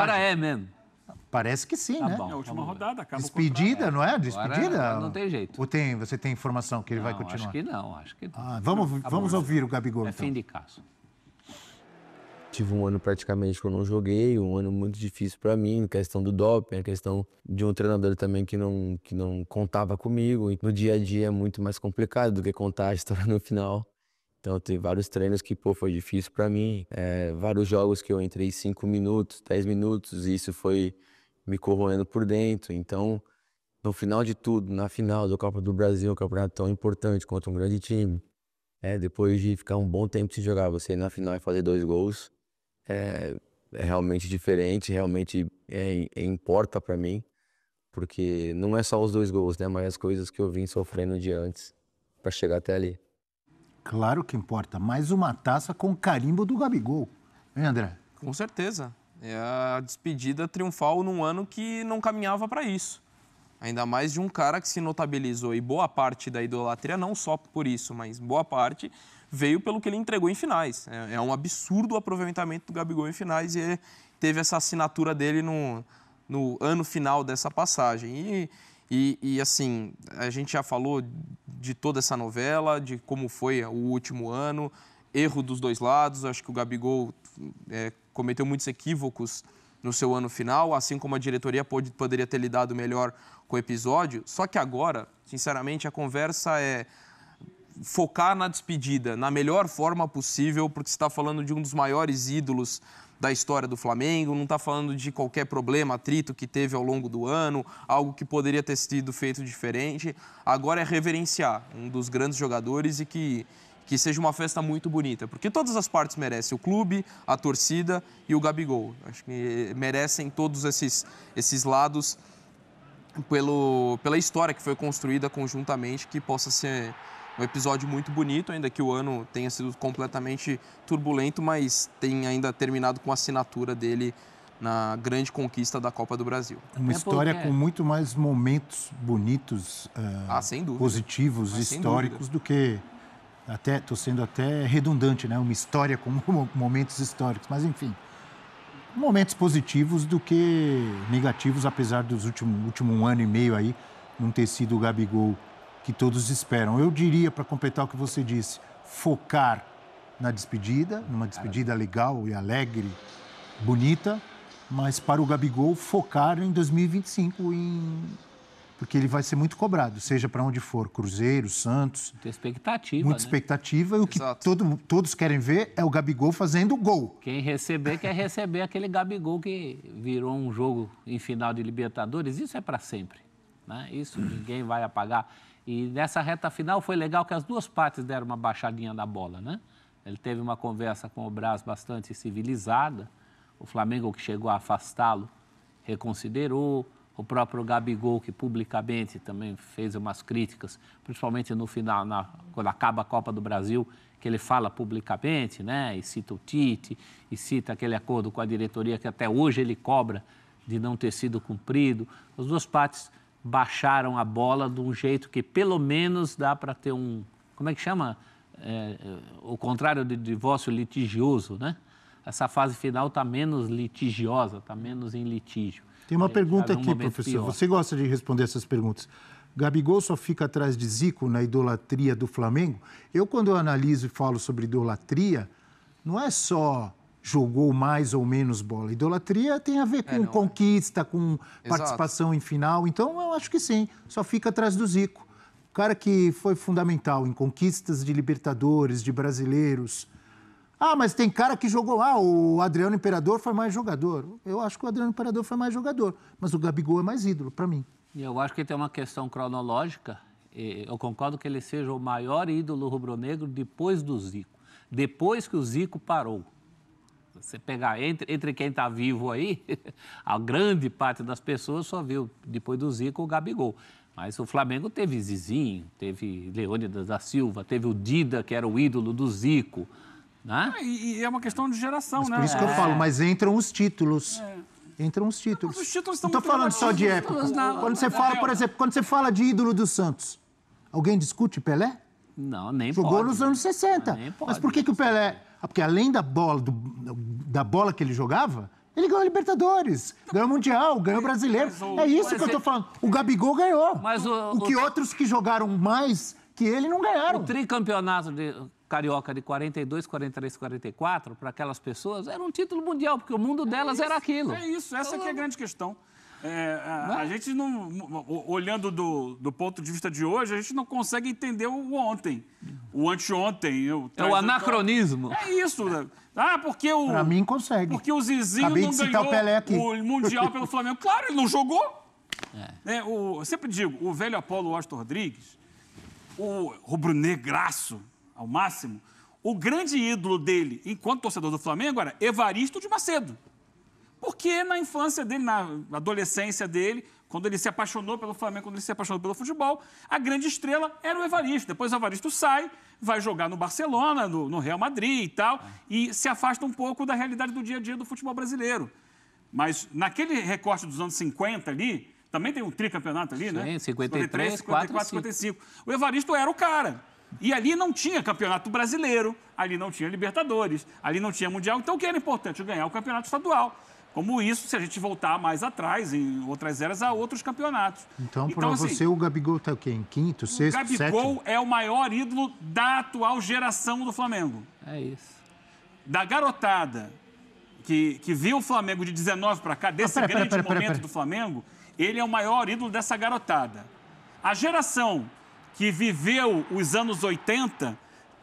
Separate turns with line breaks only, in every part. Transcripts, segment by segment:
Agora é mesmo.
Parece que sim,
tá né? Bom, é a última tá rodada, acaba Despedida, não é? Despedida? Agora, não
tem jeito. Ou tem, você tem informação que ele não, vai continuar? Acho que não, acho que não. Ah, vamos não, ouvir o Gabigol. É então. fim de caso.
Tive um ano praticamente que eu não joguei, um ano muito difícil para mim, questão do doping, a questão de um treinador também que não, que não contava comigo. No dia a dia é muito mais complicado do que contar a história no final. Então, tem vários treinos que, pô, foi difícil para mim. É, vários jogos que eu entrei 5 minutos, 10 minutos, e isso foi me corroendo por dentro. Então, no final de tudo, na final do Copa do Brasil, um campeonato tão importante contra um grande time, é, depois de ficar um bom tempo sem jogar, você ir na final e fazer dois gols, é, é realmente diferente, realmente é, é importa para mim, porque não é só os dois gols, né? Mas as coisas que eu vim sofrendo de antes para chegar até ali.
Claro que importa. Mais uma taça com carimbo do Gabigol.
Hein, André? Com certeza. É a despedida triunfal num ano que não caminhava para isso. Ainda mais de um cara que se notabilizou e boa parte da idolatria, não só por isso, mas boa parte, veio pelo que ele entregou em finais. É, é um absurdo o aproveitamento do Gabigol em finais e teve essa assinatura dele no, no ano final dessa passagem. E e, e, assim, a gente já falou de toda essa novela, de como foi o último ano, erro dos dois lados. Acho que o Gabigol é, cometeu muitos equívocos no seu ano final, assim como a diretoria pode, poderia ter lidado melhor com o episódio. Só que agora, sinceramente, a conversa é focar na despedida na melhor forma possível, porque você está falando de um dos maiores ídolos da história do Flamengo, não está falando de qualquer problema, atrito que teve ao longo do ano, algo que poderia ter sido feito diferente. Agora é reverenciar um dos grandes jogadores e que, que seja uma festa muito bonita, porque todas as partes merecem, o clube, a torcida e o Gabigol. Acho que merecem todos esses, esses lados pelo, pela história que foi construída conjuntamente, que possa ser um episódio muito bonito, ainda que o ano tenha sido completamente turbulento, mas tem ainda terminado com a assinatura dele na grande conquista da Copa do Brasil. Uma é história com
muito mais momentos bonitos, uh, ah, positivos, ah, mas históricos do que até estou sendo até redundante, né? Uma história com momentos históricos, mas enfim, momentos positivos do que negativos, apesar dos últimos último um ano e meio aí não ter sido o Gabigol que todos esperam. Eu diria, para completar o que você disse, focar na despedida, numa despedida legal e alegre, bonita, mas para o Gabigol focar em 2025 em porque ele vai ser muito cobrado, seja para onde for, Cruzeiro, Santos. Muita expectativa. Muita né? expectativa. E o que todo, todos querem ver é o Gabigol fazendo gol.
Quem receber quer receber aquele Gabigol que virou um jogo em final de Libertadores. Isso é para sempre. Né? Isso ninguém vai apagar. E nessa reta final foi legal que as duas partes deram uma baixadinha da bola, né? Ele teve uma conversa com o Braz bastante civilizada. O Flamengo, que chegou a afastá-lo, reconsiderou. O próprio Gabigol, que publicamente também fez umas críticas, principalmente no final, na, quando acaba a Copa do Brasil, que ele fala publicamente, né? E cita o Tite, e cita aquele acordo com a diretoria que até hoje ele cobra de não ter sido cumprido. As duas partes baixaram a bola de um jeito que pelo menos dá para ter um. Como é que chama? É, é, o contrário de divórcio litigioso, né? Essa fase final está menos litigiosa, está menos em litígio.
Tem uma é, pergunta tá aqui, professor. Pior. Você gosta de responder essas perguntas? Gabigol só fica atrás de Zico na idolatria do Flamengo? Eu, quando eu analiso e falo sobre idolatria, não é só jogou mais ou menos bola. Idolatria tem a ver é, com é, conquista, com participação Exato. em final. Então, eu acho que sim, só fica atrás do Zico. O cara que foi fundamental em conquistas de Libertadores, de brasileiros. Ah, mas tem cara que jogou lá, ah, o Adriano Imperador foi mais jogador. Eu acho que o Adriano Imperador foi mais jogador, mas o Gabigol é mais ídolo para mim.
E eu acho que tem uma questão cronológica. Eu concordo que ele seja o maior ídolo rubro-negro depois do Zico, depois que o Zico parou. Você pegar entre, entre quem está vivo aí, a grande parte das pessoas só viu depois do Zico o Gabigol. Mas o Flamengo teve Zizinho, teve Leônidas da Silva, teve o Dida, que era o ídolo do Zico.
Né? É, e é uma questão de geração, mas né? Por isso que eu é. falo, mas
entram os títulos. É. Entram os títulos. Não, os títulos estão falando só de época. Não, quando você né? fala, é. por exemplo, quando você fala de ídolo do Santos, alguém discute Pelé? Não, nem Jogou pode. Jogou nos né? anos 60. mas por que, que o Pelé ah, porque além da bola, do, da bola que ele jogava, ele ganhou a Libertadores, ganhou o Mundial, ganhou o Brasileiro. O, é isso que eu estou é- falando. O Gabigol ganhou. Mas o, o que o, outros que jogaram mais que ele não ganharam. O
tricampeonato de, carioca de 42, 43, 44, para aquelas pessoas, era um título mundial, porque o mundo é delas é isso, era aquilo. É isso,
essa então, é a grande questão. É, a, a, né? gente não. Olhando do, do ponto de vista de hoje, a gente não consegue entender o ontem, o anteontem. O é o anacronismo. É isso. Né? Ah, porque o. Pra mim consegue. Porque o Zizinho Acabei não ganhou o, o, Mundial pelo Flamengo. Claro, ele não jogou. É. É, o, eu sempre digo, o velho Apolo Washington Rodrigues, o rubro-negraço ao máximo, o grande ídolo dele, enquanto torcedor do Flamengo, era Evaristo de Macedo. Porque na infância dele, na adolescência dele, quando ele se apaixonou pelo Flamengo, quando ele se apaixonou pelo futebol, a grande estrela era o Evaristo. Depois o Evaristo sai, vai jogar no Barcelona, no, no Real Madrid e tal, e se afasta um pouco da realidade do dia a dia do futebol brasileiro. Mas naquele recorte dos anos 50 ali, também tem um tricampeonato ali, né? Sim, né? 53, 53 54, 55. O Evaristo era o cara. E ali não tinha campeonato brasileiro, ali não tinha Libertadores, ali não tinha Mundial. Então o que era importante? Ganhar o campeonato estadual. Como isso, se a gente voltar mais atrás, em outras eras, a outros campeonatos. Então, então para assim, você,
o Gabigol está o quê? Em quinto, sexto, sétimo? O Gabigol sétimo?
é o maior ídolo da atual geração do Flamengo. É isso. Da garotada que, que viu o Flamengo de 19 para cá, desse ah, pera, grande pera, pera, momento do Flamengo, ele é o maior ídolo dessa garotada. A geração que viveu os anos 80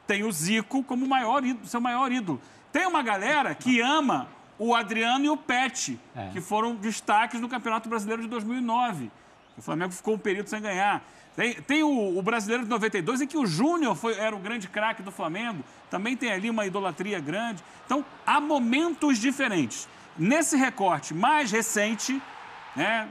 tem o Zico como maior ídolo, seu maior ídolo. Tem uma galera que ama o Adriano e o Pet, é. que foram destaques no Campeonato Brasileiro de 2009. O Flamengo ficou um período sem ganhar. Tem, tem o, o, Brasileiro de 92, em que o Júnior era o grande craque do Flamengo. Também tem ali uma idolatria grande. Então, há momentos diferentes. Nesse recorte mais recente, né,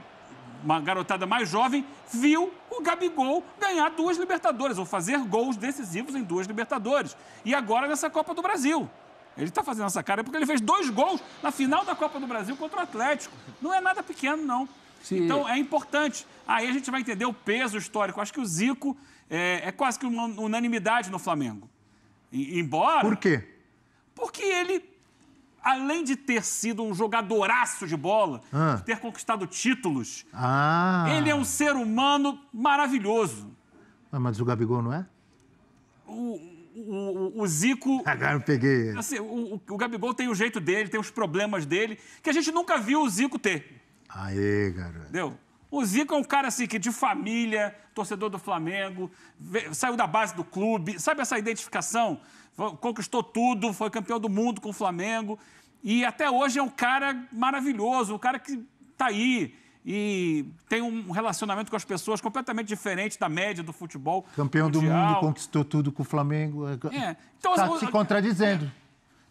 uma garotada mais jovem, viu o Gabigol ganhar duas Libertadores, ou fazer gols decisivos em duas Libertadores. E agora nessa Copa do Brasil. Ele está fazendo essa cara porque ele fez dois gols na final da Copa do Brasil contra o Atlético. Não é nada pequeno, não. Sim. Então é importante. Aí a gente vai entender o peso histórico. Acho que o Zico é, é quase que uma unanimidade no Flamengo. E, embora. Por quê? Porque ele, além de ter sido um jogadoraço de bola, ah. ter conquistado títulos,
ah. ele é
um ser humano maravilhoso.
Ah, mas o Gabigol não é?
O, o, o Zico. Agora eu peguei. Assim, o, o Gabigol tem o jeito dele, tem os problemas dele, que a gente nunca viu o Zico ter.
Aê, garoto.
Entendeu? O Zico é um cara assim que de família, torcedor do Flamengo, veio, saiu da base do clube, sabe essa identificação? Conquistou tudo, foi campeão do mundo com o Flamengo e até hoje é um cara maravilhoso, um cara que tá aí, e tem um relacionamento com as pessoas completamente diferente da média do futebol. Campeão mundial. do mundo,
conquistou tudo com o Flamengo. É. é então, tá se contradizendo. É.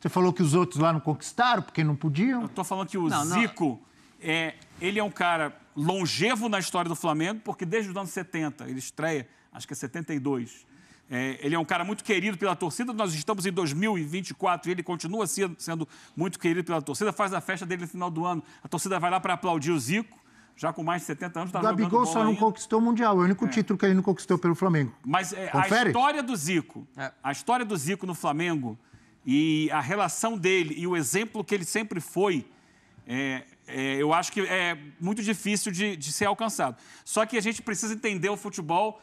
Você falou que os outros lá não conquistaram porque não podiam. Eu estou falando que o não, Zico,
não. É, ele é um cara longevo na história do Flamengo, porque desde os anos 70, ele estreia, acho que é 72. É, ele é um cara muito querido pela torcida. Nós estamos em 2024 e ele continua sendo, sendo muito querido pela torcida. Faz a festa dele no final do ano. A torcida vai lá para aplaudir o Zico já com mais de 70 anos, está jogando Gabigol só não ainda.
conquistou o Mundial, é o único é. título que ele não conquistou pelo Flamengo. Mas
é, a história do Zico, é. a história do Zico no Flamengo e a relação dele e o exemplo que ele sempre foi, é, é, eu acho que é muito difícil de, de, ser alcançado. Só que a gente precisa entender o futebol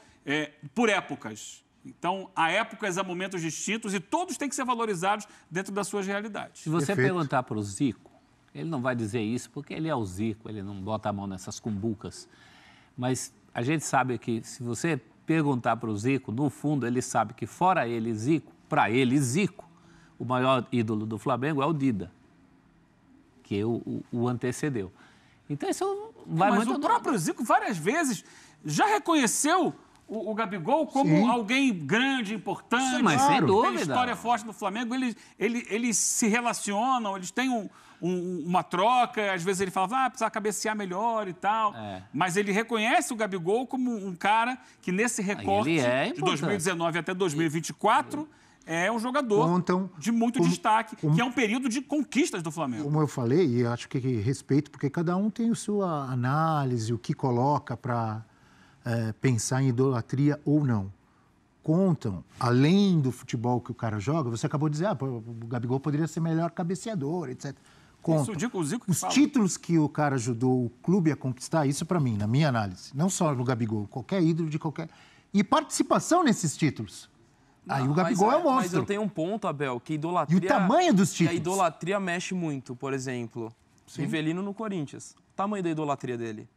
por épocas. Então, há épocas, há momentos distintos e todos têm que ser valorizados dentro das suas realidades. Se você Perfeito.
perguntar para o Zico, ele não vai dizer isso porque ele é o Zico, ele não bota a mão nessas cumbucas. Mas a gente sabe que se você perguntar para o Zico, no fundo ele sabe que fora ele, Zico, para ele, Zico, o maior ídolo do Flamengo é o Dida, que o, o, o antecedeu.
Então isso vai Mas muito... o próprio Zico várias vezes já reconheceu o, o Gabigol como Sim. alguém grande, importante. Sim, mas claro. sem dúvida. Tem história forte do Flamengo, eles, eles, eles se relacionam, eles têm um, um, uma troca. Às vezes ele fala, ah, precisa cabecear melhor e tal. É. Mas ele reconhece o Gabigol como um cara que nesse recorte é de 2019 até 2024... E é um jogador Contam, então, de muito como, destaque, como, que é um período de conquistas do Flamengo. Como eu falei, e acho que respeito, porque
cada um tem a sua análise, o que coloca para é, pensar em idolatria ou não. Contam, além do futebol que o cara joga, você acabou de dizer, ah, o Gabigol poderia ser melhor cabeceador, etc. Contam. Isso, Os fala. títulos que o cara ajudou o clube a conquistar, isso para mim, na minha análise, não só no Gabigol, qualquer ídolo de qualquer. E participação nesses títulos. Aí o Gabigol é um monstro. É, mas eu
tenho um ponto, Abel, que idolatria. E o tamanho dos títulos. a idolatria mexe muito, por exemplo. Sim. Rivelino no Corinthians. O tamanho da idolatria dele.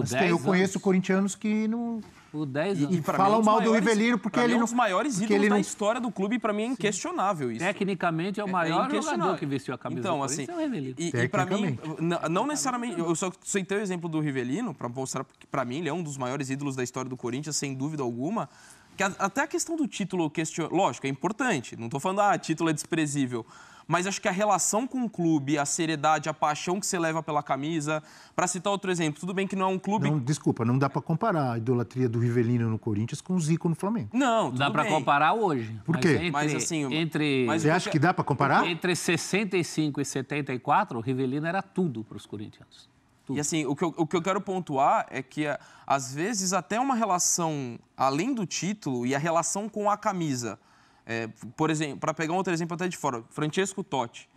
Mas 10 tem, eu anos. conheço
corintianos que não.
O 10 anos. E, e falam mal maiores, do Rivelino porque ele É um dos maiores ídolos ele não... da história do clube, para mim é inquestionável isso. Tecnicamente é o é, é maior é jogador que vestiu a camisa então, do assim, é o Rivelino. E, e para mim, não, não necessariamente. Eu só citei o exemplo do Rivelino para mostrar que, para mim, ele é um dos maiores ídolos da história do Corinthians, sem dúvida alguma. Que até a questão do título, question... lógico, é importante. Não estou falando, ah, título é desprezível mas acho que a relação com o clube, a seriedade, a paixão que você leva pela camisa. Para citar outro exemplo, tudo bem que não é um clube. Não,
desculpa, não dá para comparar a idolatria do Rivelino no Corinthians com o Zico no Flamengo.
Não, dá para comparar hoje. Por quê? Mas, entre, mas assim, entre. Mas você acha que dá para comparar? Entre 65 e 74, o Rivelino era tudo para os Corinthians. Tudo. E assim, o que, eu, o que eu quero pontuar é que, é, às vezes, até uma relação além do título e a relação com a camisa. É, por exemplo, para pegar um outro exemplo até de fora, Francesco Totti.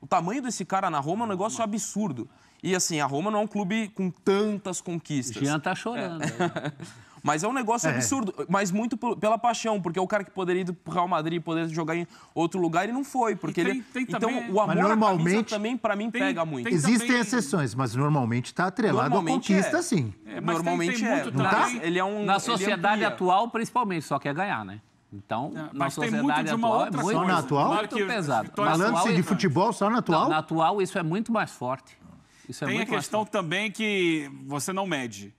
O tamanho desse cara na Roma é um negócio absurdo. E assim, a Roma não é um clube com tantas conquistas. Jean tá chorando. É. Mas é um negócio é. absurdo, mas muito pela paixão, porque é o cara que poderia ir pro Real Madrid, poderia jogar em outro lugar e não foi, porque tem, ele tem Então, também... o amor mas normalmente, também para mim tem, pega muito. Existem também...
exceções, mas normalmente está atrelado normalmente à conquista, é. sim.
É, normalmente é. Tá? Ele é um Na sociedade
ele atual, principalmente, só quer ganhar, né? Então, é, na sociedade atual é muito, só na atual? muito pesado. falando de futebol só na atual? Não, na atual isso é muito mais forte. Isso é tem a questão
também que você não mede.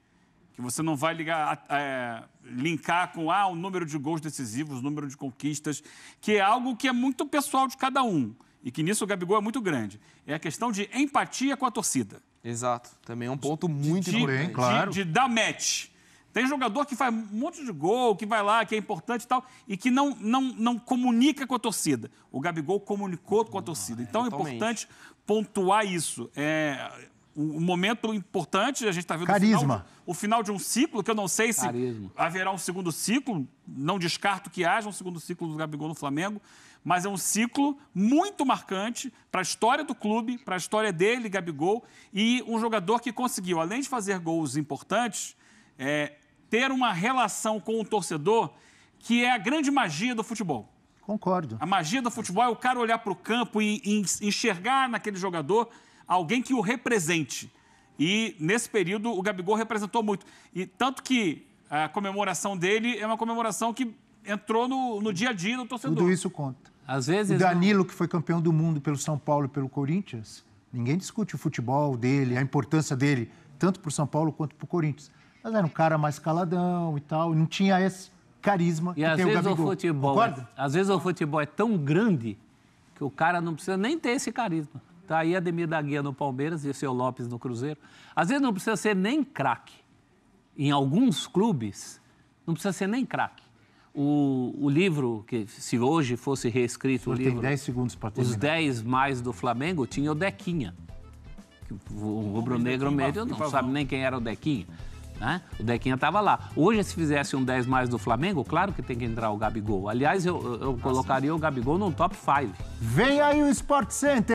Que você não vai ligar, é, linkar com ah, o número de gols decisivos, o número de conquistas, que é algo que é muito pessoal de cada um. E que nisso o Gabigol é muito grande. É a questão de empatia com a torcida. Exato. Também é um ponto muito de, importante. Claro. De, de dar match. Tem jogador que faz um monte de gol, que vai lá, que é importante e tal, e que não, não, não comunica com a torcida. O Gabigol comunicou com a torcida. Então é importante pontuar isso. É um momento importante, a gente está vendo Carisma. O, final, o final de um ciclo, que eu não sei se Carisma. haverá um segundo ciclo, não descarto que haja um segundo ciclo do Gabigol no Flamengo, mas é um ciclo muito marcante para a história do clube, para a história dele, Gabigol, e um jogador que conseguiu, além de fazer gols importantes, é, ter uma relação com o torcedor que é a grande magia do futebol. Concordo. A magia do futebol é o cara olhar para o campo e, e enxergar naquele jogador alguém que o represente. E nesse período o Gabigol representou muito. E tanto que a comemoração dele é uma comemoração que entrou no, no dia a dia do torcedor. Tudo isso conta. Às vezes. O Danilo,
não... que foi campeão do mundo pelo São Paulo e pelo Corinthians, ninguém discute o futebol dele, a importância dele, tanto para o São Paulo quanto para o Corinthians. Mas era um cara mais caladão e tal, e não tinha esse carisma e que às tem vezes o Gabigol. O futebol É,
às vezes o futebol é tão grande que o cara não precisa nem ter esse carisma. Tá aí Ademir da Guia no Palmeiras e o seu Lopes no Cruzeiro. Às vezes não precisa ser nem craque. Em alguns clubes, não precisa ser nem craque. O, o, livro, que se hoje fosse reescrito, o, o livro. Tem 10
segundos para terminar. Os
10 mais do Flamengo tinha o Dequinha.
O rubro-negro médio não sabe
nem quem era o Dequinha. Né? O Dequinha estava lá. Hoje, se fizesse um 10 mais do Flamengo, claro que tem que entrar o Gabigol. Aliás, eu, eu colocaria o Gabigol num top 5. Vem aí
o Sport Center.